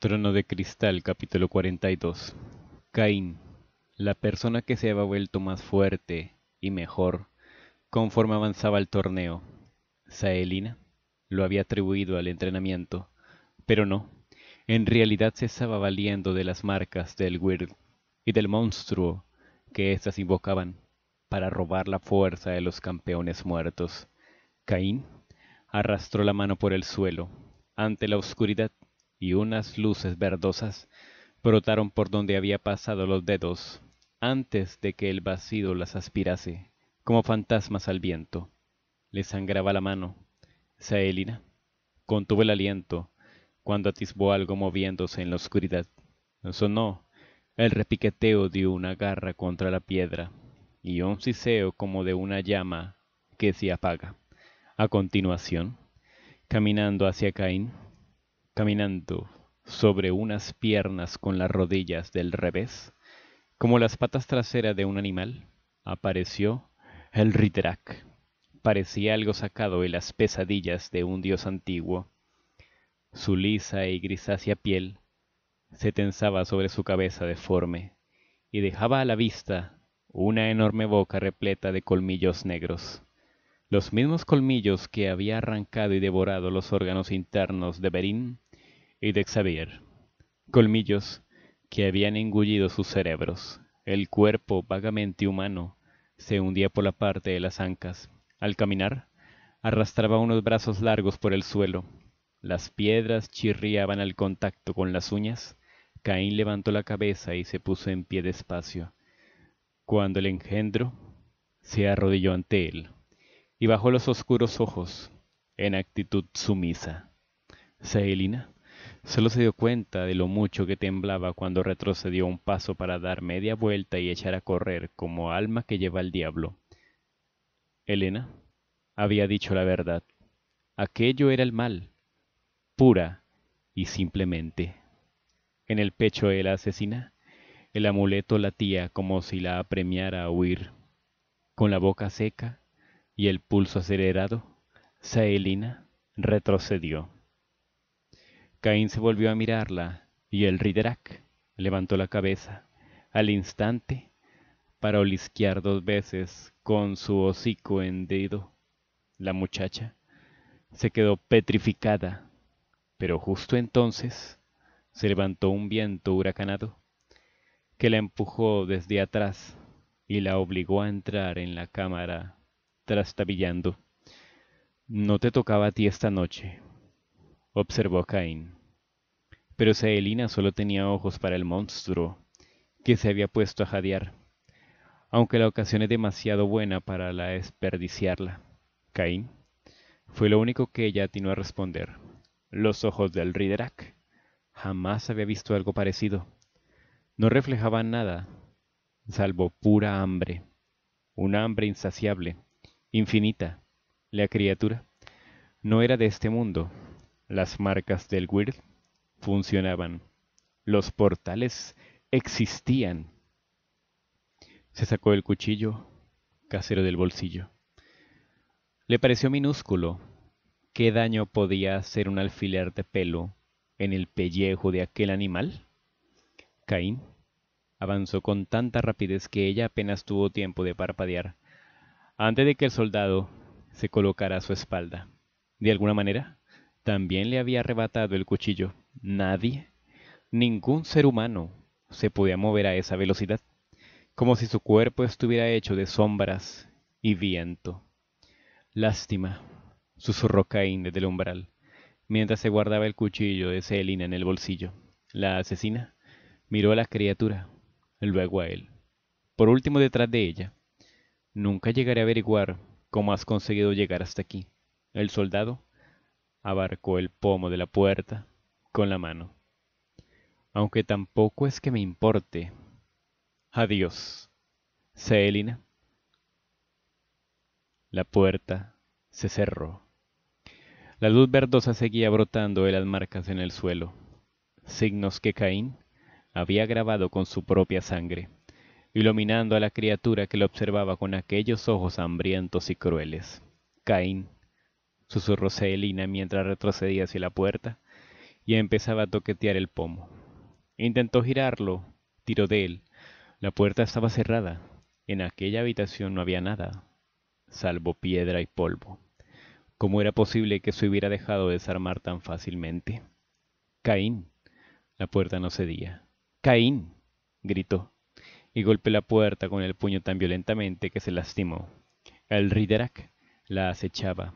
Trono de Cristal, capítulo 42. Caín, la persona que se había vuelto más fuerte y mejor conforme avanzaba el torneo. Saelina lo había atribuido al entrenamiento, pero no, en realidad se estaba valiendo de las marcas del Weird y del monstruo que éstas invocaban para robar la fuerza de los campeones muertos. Caín arrastró la mano por el suelo, ante la oscuridad y unas luces verdosas brotaron por donde había pasado los dedos antes de que el vacío las aspirase, como fantasmas al viento. Le sangraba la mano. Saelina contuvo el aliento cuando atisbó algo moviéndose en la oscuridad. Sonó el repiqueteo de una garra contra la piedra y un siseo como de una llama que se apaga. A continuación, caminando hacia Caín, caminando sobre unas piernas con las rodillas del revés, como las patas traseras de un animal, apareció el Ritrak. Parecía algo sacado de las pesadillas de un dios antiguo. Su lisa y grisácea piel se tensaba sobre su cabeza deforme y dejaba a la vista una enorme boca repleta de colmillos negros. Los mismos colmillos que había arrancado y devorado los órganos internos de Berín y de Xavier, colmillos que habían engullido sus cerebros. El cuerpo vagamente humano se hundía por la parte de las ancas. Al caminar, arrastraba unos brazos largos por el suelo. Las piedras chirriaban al contacto con las uñas. Caín levantó la cabeza y se puso en pie despacio. Cuando el engendro se arrodilló ante él y bajó los oscuros ojos en actitud sumisa. Solo se dio cuenta de lo mucho que temblaba cuando retrocedió un paso para dar media vuelta y echar a correr como alma que lleva al diablo. Elena había dicho la verdad. Aquello era el mal, pura y simplemente. En el pecho de la asesina, el amuleto latía como si la apremiara a huir. Con la boca seca y el pulso acelerado, Saelina retrocedió. Caín se volvió a mirarla y el Riderak levantó la cabeza al instante para olisquear dos veces con su hocico hendido. La muchacha se quedó petrificada, pero justo entonces se levantó un viento huracanado que la empujó desde atrás y la obligó a entrar en la cámara trastabillando. No te tocaba a ti esta noche, observó Caín. Pero Saelina solo tenía ojos para el monstruo, que se había puesto a jadear, aunque la ocasión es demasiado buena para la desperdiciarla. Caín fue lo único que ella atinó a responder. Los ojos del Riderak. Jamás había visto algo parecido. No reflejaban nada, salvo pura hambre. Una hambre insaciable, infinita. La criatura no era de este mundo, las marcas del WIRD funcionaban. Los portales existían. Se sacó el cuchillo casero del bolsillo. Le pareció minúsculo. ¿Qué daño podía hacer un alfiler de pelo en el pellejo de aquel animal? Caín avanzó con tanta rapidez que ella apenas tuvo tiempo de parpadear, antes de que el soldado se colocara a su espalda. De alguna manera, también le había arrebatado el cuchillo. Nadie, ningún ser humano, se podía mover a esa velocidad, como si su cuerpo estuviera hecho de sombras y viento. Lástima, susurró Caín desde el umbral, mientras se guardaba el cuchillo de Selina en el bolsillo. La asesina miró a la criatura, luego a él, por último detrás de ella. Nunca llegaré a averiguar cómo has conseguido llegar hasta aquí. El soldado abarcó el pomo de la puerta con la mano. Aunque tampoco es que me importe. Adiós, Celina. La puerta se cerró. La luz verdosa seguía brotando de las marcas en el suelo, signos que Caín había grabado con su propia sangre, iluminando a la criatura que lo observaba con aquellos ojos hambrientos y crueles. Caín susurró Celina mientras retrocedía hacia la puerta y empezaba a toquetear el pomo. Intentó girarlo, tiró de él. La puerta estaba cerrada. En aquella habitación no había nada, salvo piedra y polvo. ¿Cómo era posible que se hubiera dejado desarmar tan fácilmente? Caín. La puerta no cedía. Caín. gritó, y golpeó la puerta con el puño tan violentamente que se lastimó. El Riderak la acechaba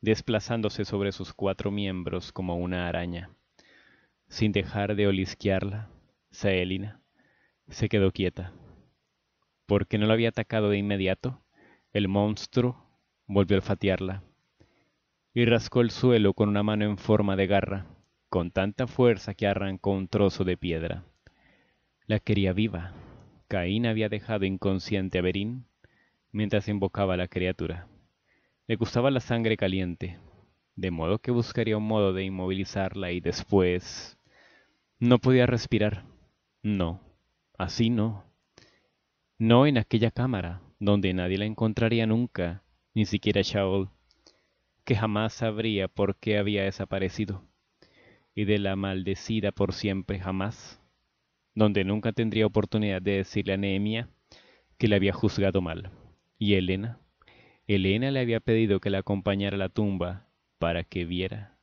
desplazándose sobre sus cuatro miembros como una araña. Sin dejar de olisquearla, Saelina se quedó quieta. Porque no la había atacado de inmediato, el monstruo volvió a olfatearla y rascó el suelo con una mano en forma de garra, con tanta fuerza que arrancó un trozo de piedra. La quería viva. Caín había dejado inconsciente a Berín mientras invocaba a la criatura. Le gustaba la sangre caliente, de modo que buscaría un modo de inmovilizarla y después... No podía respirar. No, así no. No en aquella cámara, donde nadie la encontraría nunca, ni siquiera Shaol, que jamás sabría por qué había desaparecido, y de la maldecida por siempre jamás, donde nunca tendría oportunidad de decirle a Nehemia que le había juzgado mal, y Elena Elena le había pedido que la acompañara a la tumba para que viera.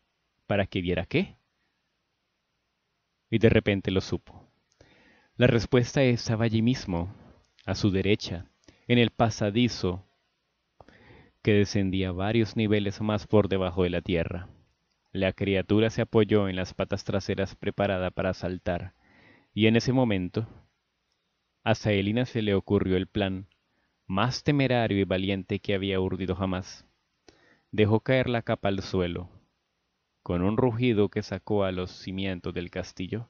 ¿Para que viera qué? Y de repente lo supo. La respuesta estaba allí mismo, a su derecha, en el pasadizo que descendía varios niveles más por debajo de la tierra. La criatura se apoyó en las patas traseras preparada para saltar, y en ese momento, a Elena se le ocurrió el plan más temerario y valiente que había urdido jamás. Dejó caer la capa al suelo. Con un rugido que sacó a los cimientos del castillo,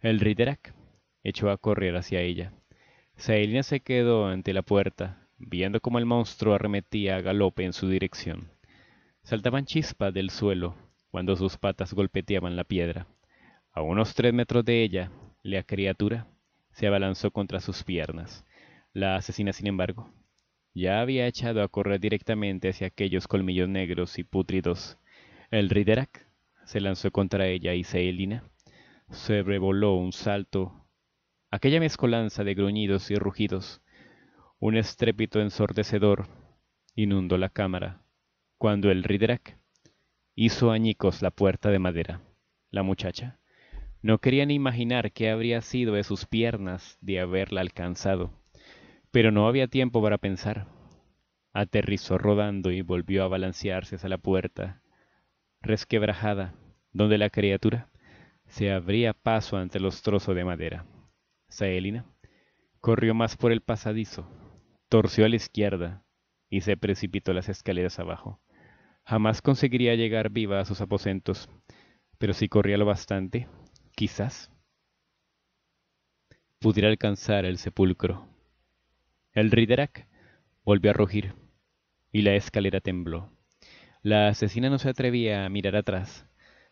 el riderac echó a correr hacia ella. Saelina se quedó ante la puerta, viendo cómo el monstruo arremetía a galope en su dirección. Saltaban chispas del suelo cuando sus patas golpeteaban la piedra. A unos tres metros de ella, la criatura se abalanzó contra sus piernas la asesina, sin embargo, ya había echado a correr directamente hacia aquellos colmillos negros y pútridos. El Riderak se lanzó contra ella y Celina se revoló un salto. Aquella mezcolanza de gruñidos y rugidos, un estrépito ensordecedor, inundó la cámara. Cuando el Riderak hizo añicos la puerta de madera, la muchacha no quería ni imaginar qué habría sido de sus piernas de haberla alcanzado. Pero no había tiempo para pensar. Aterrizó rodando y volvió a balancearse hacia la puerta, resquebrajada, donde la criatura se abría paso ante los trozos de madera. Saelina corrió más por el pasadizo, torció a la izquierda y se precipitó las escaleras abajo. Jamás conseguiría llegar viva a sus aposentos, pero si corría lo bastante, quizás pudiera alcanzar el sepulcro. El Riderac volvió a rugir y la escalera tembló. La asesina no se atrevía a mirar atrás.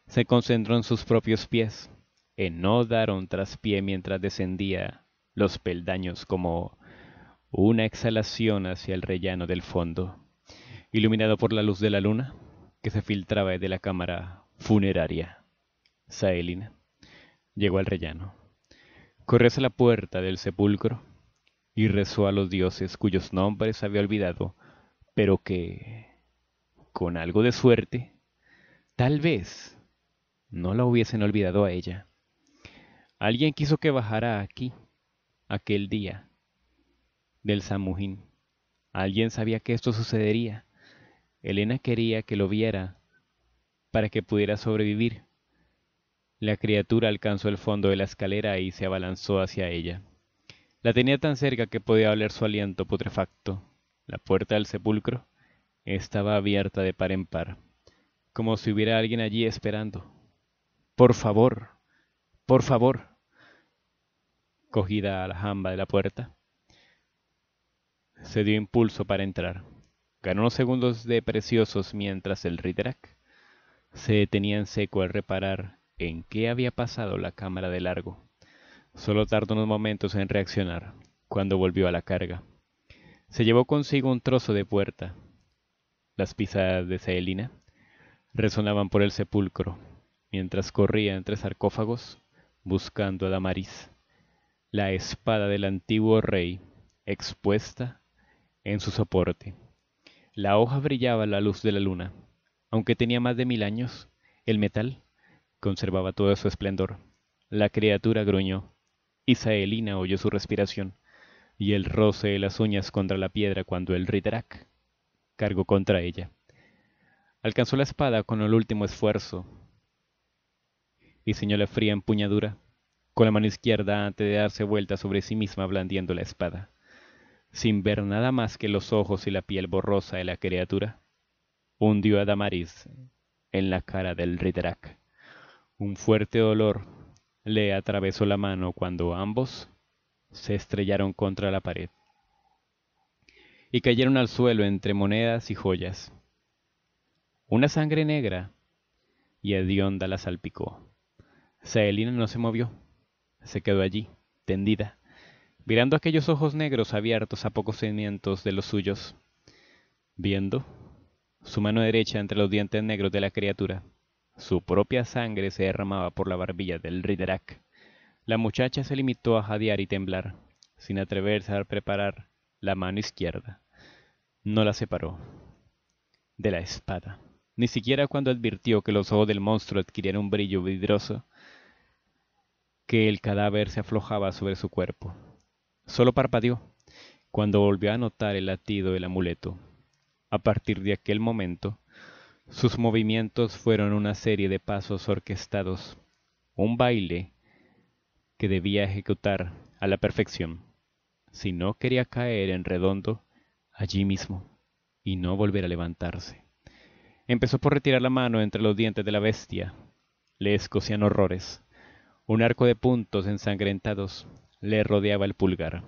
Se concentró en sus propios pies, en no dar un traspié mientras descendía los peldaños como una exhalación hacia el rellano del fondo, iluminado por la luz de la luna que se filtraba de la cámara funeraria. Saelina llegó al rellano. Corrió hacia la puerta del sepulcro y rezó a los dioses cuyos nombres había olvidado, pero que, con algo de suerte, tal vez no la hubiesen olvidado a ella. Alguien quiso que bajara aquí, aquel día, del Samujín. Alguien sabía que esto sucedería. Elena quería que lo viera para que pudiera sobrevivir. La criatura alcanzó el fondo de la escalera y se abalanzó hacia ella. La tenía tan cerca que podía oler su aliento putrefacto. La puerta del sepulcro estaba abierta de par en par, como si hubiera alguien allí esperando. Por favor, por favor. Cogida a la jamba de la puerta, se dio impulso para entrar. Ganó unos segundos de preciosos mientras el Riterac se detenía en seco al reparar en qué había pasado la cámara de largo. Solo tardó unos momentos en reaccionar, cuando volvió a la carga. Se llevó consigo un trozo de puerta. Las pisadas de Celina resonaban por el sepulcro, mientras corría entre sarcófagos buscando a Damaris, la espada del antiguo rey expuesta en su soporte. La hoja brillaba a la luz de la luna. Aunque tenía más de mil años, el metal conservaba todo su esplendor. La criatura gruñó Isaelina oyó su respiración y el roce de las uñas contra la piedra cuando el Riderak cargó contra ella. Alcanzó la espada con el último esfuerzo y ceñó la fría empuñadura con la mano izquierda antes de darse vuelta sobre sí misma blandiendo la espada, sin ver nada más que los ojos y la piel borrosa de la criatura. Hundió a Damaris en la cara del Riderak. Un fuerte dolor le atravesó la mano cuando ambos se estrellaron contra la pared y cayeron al suelo entre monedas y joyas. Una sangre negra y hedionda la salpicó. Celina no se movió, se quedó allí, tendida, mirando aquellos ojos negros abiertos a pocos cimientos de los suyos, viendo su mano derecha entre los dientes negros de la criatura su propia sangre se derramaba por la barbilla del Riderak. La muchacha se limitó a jadear y temblar, sin atreverse a preparar la mano izquierda. No la separó de la espada, ni siquiera cuando advirtió que los ojos del monstruo adquirían un brillo vidroso, que el cadáver se aflojaba sobre su cuerpo. Solo parpadeó cuando volvió a notar el latido del amuleto. A partir de aquel momento, sus movimientos fueron una serie de pasos orquestados, un baile que debía ejecutar a la perfección. Si no quería caer en redondo, allí mismo, y no volver a levantarse. Empezó por retirar la mano entre los dientes de la bestia. Le escocían horrores. Un arco de puntos ensangrentados le rodeaba el pulgar.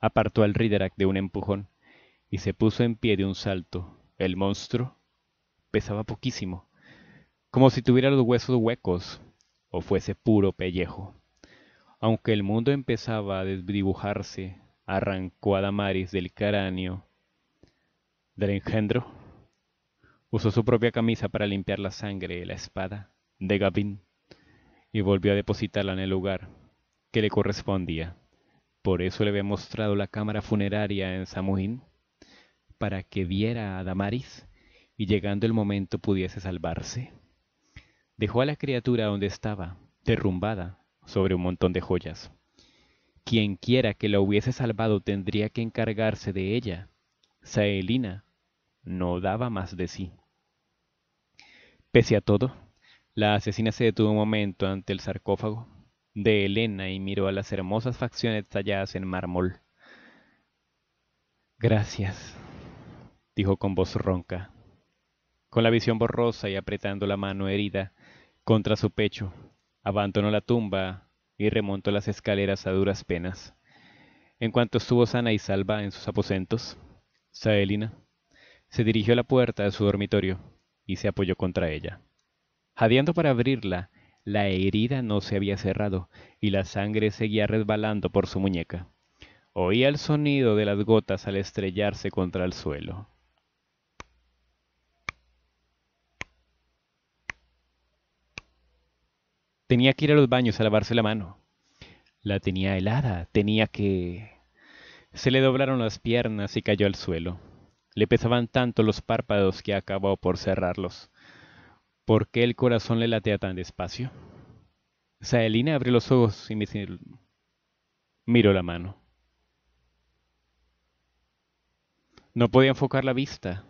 Apartó al Riderac de un empujón y se puso en pie de un salto. El monstruo pesaba poquísimo, como si tuviera los huesos huecos o fuese puro pellejo. Aunque el mundo empezaba a desdibujarse, arrancó a Damaris del cráneo del engendro. Usó su propia camisa para limpiar la sangre de la espada de Gavin y volvió a depositarla en el lugar que le correspondía. Por eso le había mostrado la cámara funeraria en Samuín, para que viera a Damaris y llegando el momento pudiese salvarse. Dejó a la criatura donde estaba, derrumbada, sobre un montón de joyas. Quien quiera que la hubiese salvado tendría que encargarse de ella. Saelina no daba más de sí. Pese a todo, la asesina se detuvo un momento ante el sarcófago de Elena y miró a las hermosas facciones talladas en mármol. Gracias, dijo con voz ronca. Con la visión borrosa y apretando la mano herida contra su pecho, abandonó la tumba y remontó las escaleras a duras penas. En cuanto estuvo sana y salva en sus aposentos, Saelina se dirigió a la puerta de su dormitorio y se apoyó contra ella. Jadeando para abrirla, la herida no se había cerrado y la sangre seguía resbalando por su muñeca. Oía el sonido de las gotas al estrellarse contra el suelo. Tenía que ir a los baños a lavarse la mano. La tenía helada, tenía que... Se le doblaron las piernas y cayó al suelo. Le pesaban tanto los párpados que acabó por cerrarlos. ¿Por qué el corazón le latea tan despacio? Saelina abrió los ojos y me miró la mano. No podía enfocar la vista.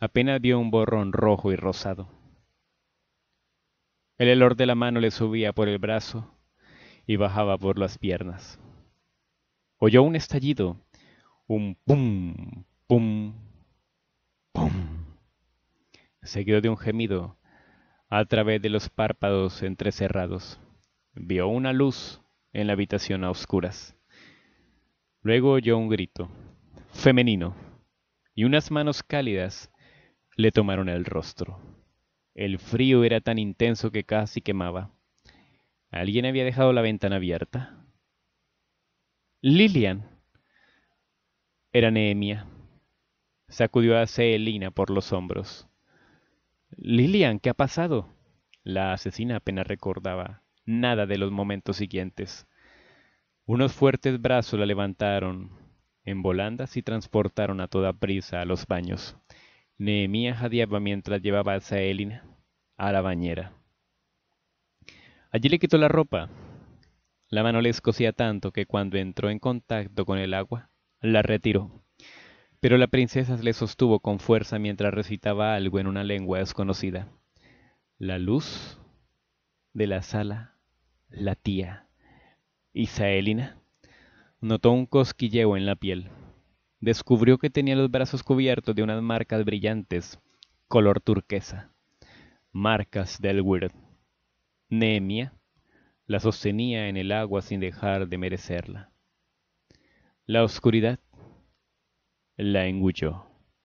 Apenas vio un borrón rojo y rosado. El olor de la mano le subía por el brazo y bajaba por las piernas. Oyó un estallido, un pum, pum, pum, seguido de un gemido a través de los párpados entrecerrados. Vio una luz en la habitación a oscuras. Luego oyó un grito, femenino, y unas manos cálidas le tomaron el rostro. El frío era tan intenso que casi quemaba. Alguien había dejado la ventana abierta. Lilian. Era Nehemia. Sacudió a Celina por los hombros. Lilian, ¿qué ha pasado? La asesina apenas recordaba nada de los momentos siguientes. Unos fuertes brazos la levantaron en volandas y transportaron a toda prisa a los baños. Nehemia jadeaba mientras llevaba a Saelina a la bañera. Allí le quitó la ropa. La mano le escocía tanto que cuando entró en contacto con el agua, la retiró. Pero la princesa le sostuvo con fuerza mientras recitaba algo en una lengua desconocida. La luz de la sala latía. Y Saelina notó un cosquilleo en la piel descubrió que tenía los brazos cubiertos de unas marcas brillantes, color turquesa. Marcas del word. Nehemia la sostenía en el agua sin dejar de merecerla. La oscuridad la engulló.